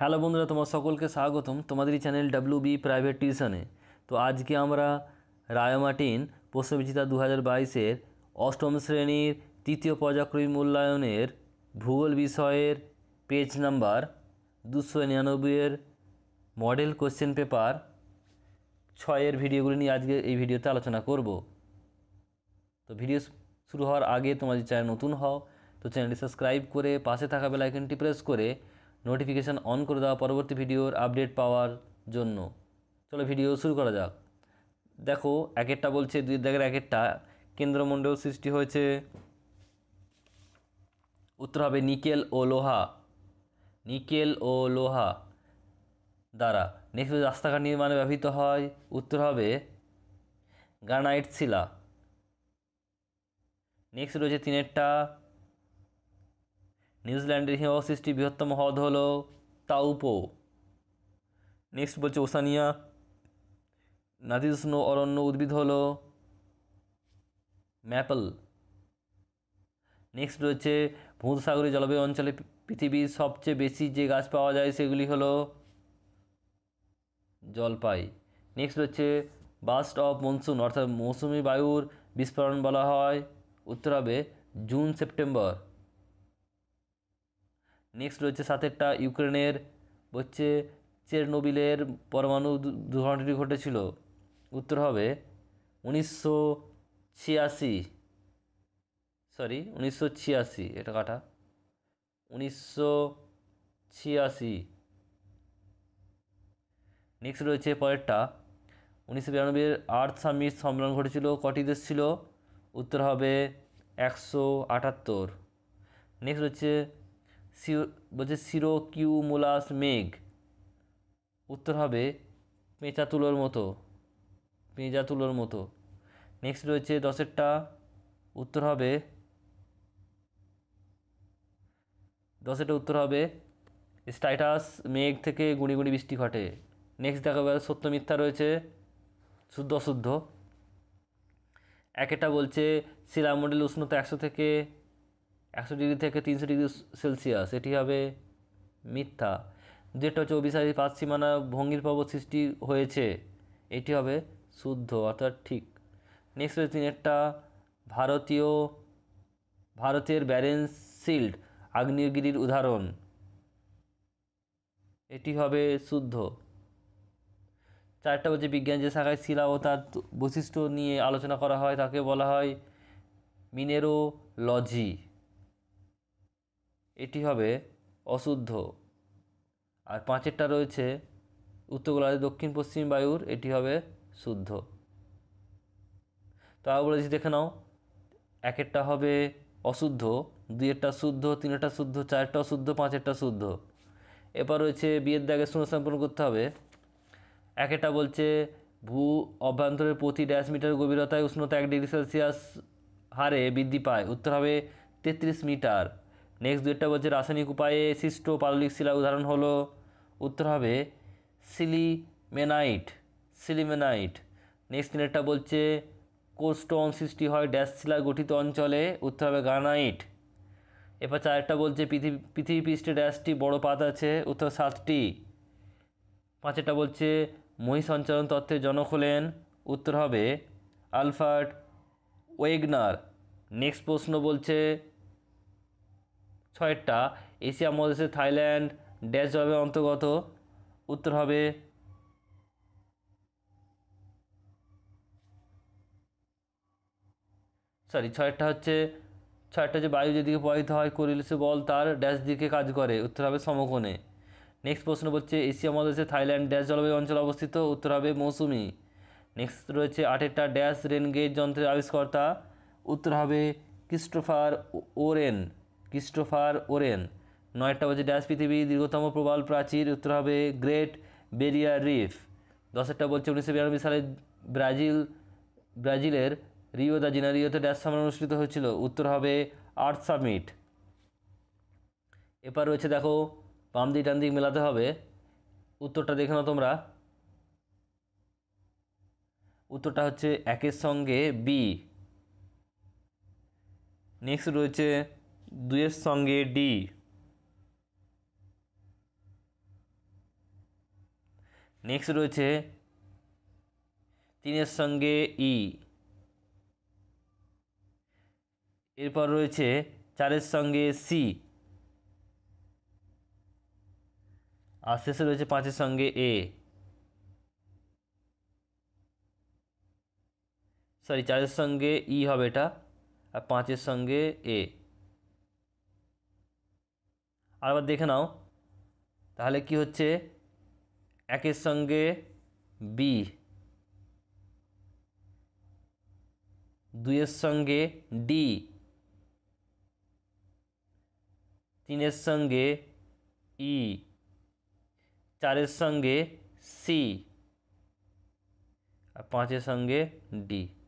Hello বন্ধুরা তোমার সকলকে স্বাগতম তোমাদের এই চ্যানেল ডাব্লিউ বি প্রাইভেট টিউশনে তো আজকে আমরা রায়মাটিন প্রশ্নবিচিতা দু হাজার বাইশের অষ্টম শ্রেণীর তৃতীয় পর্যায়ক্রমিক মূল্যায়নের ভূগোল বিষয়ের পেজ নাম্বার দুশো নিরানব্বইয়ের মডেল কোশ্চেন পেপার ছয়ের ভিডিওগুলি নিয়ে আজকে এই ভিডিওতে আলোচনা করব তো ভিডিও শুরু হওয়ার আগে তোমার চ্যানেল নতুন হও তো চ্যানেলটি সাবস্ক্রাইব করে পাশে থাকা বেলাইকনটি প্রেস করে নোটিফিকেশান অন করে দেওয়া পরবর্তী ভিডিওর আপডেট পাওয়ার জন্য চলো ভিডিও শুরু করা যাক দেখো এক একটা বলছে দুই দাগের এক একটা কেন্দ্রমণ্ডল সৃষ্টি হয়েছে উত্তর হবে নিকেল ও লোহা নিকেল ও লোহা দ্বারা নেক্সট রাস্তাঘাট নির্মাণে ব্যবহৃত হয় উত্তর হবে গ্রানাইট শিলা নেক্সট রয়েছে তিনেরটা নিউজিল্যান্ডের সৃষ্টি বৃহত্তম হ্রদ হল তাউপো নেক্সট বলছে ওসানিয়া নাতিষ্ণ অরণ্য উদ্ভিদ হল ম্যাপল নেক্সট রয়েছে ভূমসাগরী জলবায়ু অঞ্চলে পৃথিবীর সবচেয়ে বেশি যে গাছ পাওয়া যায় সেগুলি হল জলপাই নেক্সট হচ্ছে বাস্ট অফ মনসুন অর্থাৎ মৌসুমি বায়ুর বিস্ফোরণ বলা হয় উত্তর হবে জুন সেপ্টেম্বর নেক্সট রয়েছে সাতেরটা ইউক্রেনের হচ্ছে চেরনোবিলের পরমাণু দুর্ঘটনাটি ঘটেছিল উত্তর হবে উনিশশো ছিয়াশি সরি উনিশশো ছিয়াশি এটা কাটা উনিশশো ছিয়াশি নেক্সট রয়েছে পরেরটা উনিশশো বিরানব্বইয়ের আর্থ সামিট সম্মেলন ঘটেছিল কটি দেশ ছিল উত্তর হবে একশো আটাত্তর নেক্সট হচ্ছে বলছে সিরো কিউ মুলাস মেঘ উত্তর হবে পেঁচা তুলোর মতো পেঁজা তুলোর মতো নেক্সট রয়েছে দশেরটা উত্তর হবে দশেরটা উত্তর হবে স্টাইটাস মেঘ থেকে গুঁড়ি গুঁড়ি বৃষ্টি ঘটে নেক্সট দেখা গেল সত্য মিথ্যা রয়েছে শুদ্ধ অশুদ্ধ এক বলছে শিলামণ্ডল উষ্ণতা একশো থেকে একশো ডিগ্রি থেকে তিনশো ডিগ্রি সেলসিয়াস এটি হবে মিথ্যা যেটা হচ্ছে আর পাঁচ সীমানা ভঙ্গির পর্বত সৃষ্টি হয়েছে এটি হবে শুদ্ধ অর্থাৎ ঠিক নেক্সট হচ্ছে তিনেরটা ভারতীয় ভারতের ব্যারেন্স শিল্ড আগ্নেয়গিরির উদাহরণ এটি হবে শুদ্ধ চারটা হচ্ছে বিজ্ঞান যে শাখায় শিলা ও তার বৈশিষ্ট্য নিয়ে আলোচনা করা হয় তাকে বলা হয় মিনেরোলজি এটি হবে অশুদ্ধ আর পাঁচেরটা রয়েছে উত্তর গোলার্ধে দক্ষিণ পশ্চিম বায়ুর এটি হবে শুদ্ধ তো বলেছি দেখে নাও একেরটা হবে অশুদ্ধ দুইয়েরটা শুদ্ধ একটা শুদ্ধ চারটা অশুদ্ধ পাঁচেরটা শুদ্ধ এরপর রয়েছে বিয়ের দাগে শূন্য সম্পন্ন করতে হবে একেটা বলছে ভূ অভ্যন্তরের প্রতি ড্যাশ মিটার গভীরতায় উষ্ণতা এক ডিগ্রি সেলসিয়াস হারে বৃদ্ধি পায় উত্তর হবে তেত্রিশ মিটার নেক্সট দুইটা বলছে রাসায়নিক উপায়ে সৃষ্ট পাললিক শিলার উদাহরণ হলো উত্তর হবে সিলিমেনাইট সিলিমেনাইট নেক্সট তিনেরটা বলছে কোস্টন সৃষ্টি হয় ড্যাশ শিলা গঠিত অঞ্চলে উত্তর হবে গানাইট এরপর চারটা বলছে পৃথিবী পৃথিবী পৃষ্ঠে ড্যাশটি বড় পাত আছে উত্তর সাতটি পাঁচেরটা বলছে মহিষ সঞ্চালন তত্ত্বের জনক হলেন উত্তর হবে আলফার্ট ওয়েগনার নেক্সট প্রশ্ন বলছে ছয়েরটা এশিয়া মহাদেশে থাইল্যান্ড ড্যাশ হবে অন্তর্গত উত্তর হবে সরি ছয়েরটা হচ্ছে ছয়েরটা যে বায়ু যেদিকে প্রবাহিত হয় সে বল তার ড্যাশ দিকে কাজ করে উত্তর হবে সমকোণে নেক্সট প্রশ্ন হচ্ছে এশিয়া মহাদেশে থাইল্যান্ড ড্যাশ জলবায়ু অঞ্চল অবস্থিত উত্তর হবে মৌসুমি নেক্সট রয়েছে আটেরটা ড্যাশ রেনগেজ যন্ত্রের আবিষ্কর্তা উত্তর হবে ক্রিস্টোফার ওরেন ক্রিস্টোফার ওরেন নয়টা বাজে ড্যাশ পৃথিবীর দীর্ঘতম প্রবাল প্রাচীর উত্তর হবে গ্রেট বেরিয়ার রিফ দশেরটা বলছে উনিশশো বিরানব্বই সালে ব্রাজিল ব্রাজিলের রিও দা জিনারিওতে ড্যাশ সামনে অনুষ্ঠিত হয়েছিল উত্তর হবে আর্থ সামিট এবার রয়েছে দেখো বাম দিক ডান দিক মেলাতে হবে উত্তরটা দেখে নাও তোমরা উত্তরটা হচ্ছে একের সঙ্গে বি নেক্সট রয়েছে দুয়ের সঙ্গে ডি নেক্সট রয়েছে তিনের সঙ্গে ই e. এরপর রয়েছে চারের সঙ্গে সি আর শেষে রয়েছে পাঁচের সঙ্গে এ সরি চারের সঙ্গে ই e হবে এটা আর পাঁচের সঙ্গে এ আবার দেখে নাও তাহলে কি হচ্ছে একের সঙ্গে বি দুইয়ের সঙ্গে ডি তিনের সঙ্গে ই e। চারের সঙ্গে সি আর পাঁচের সঙ্গে ডি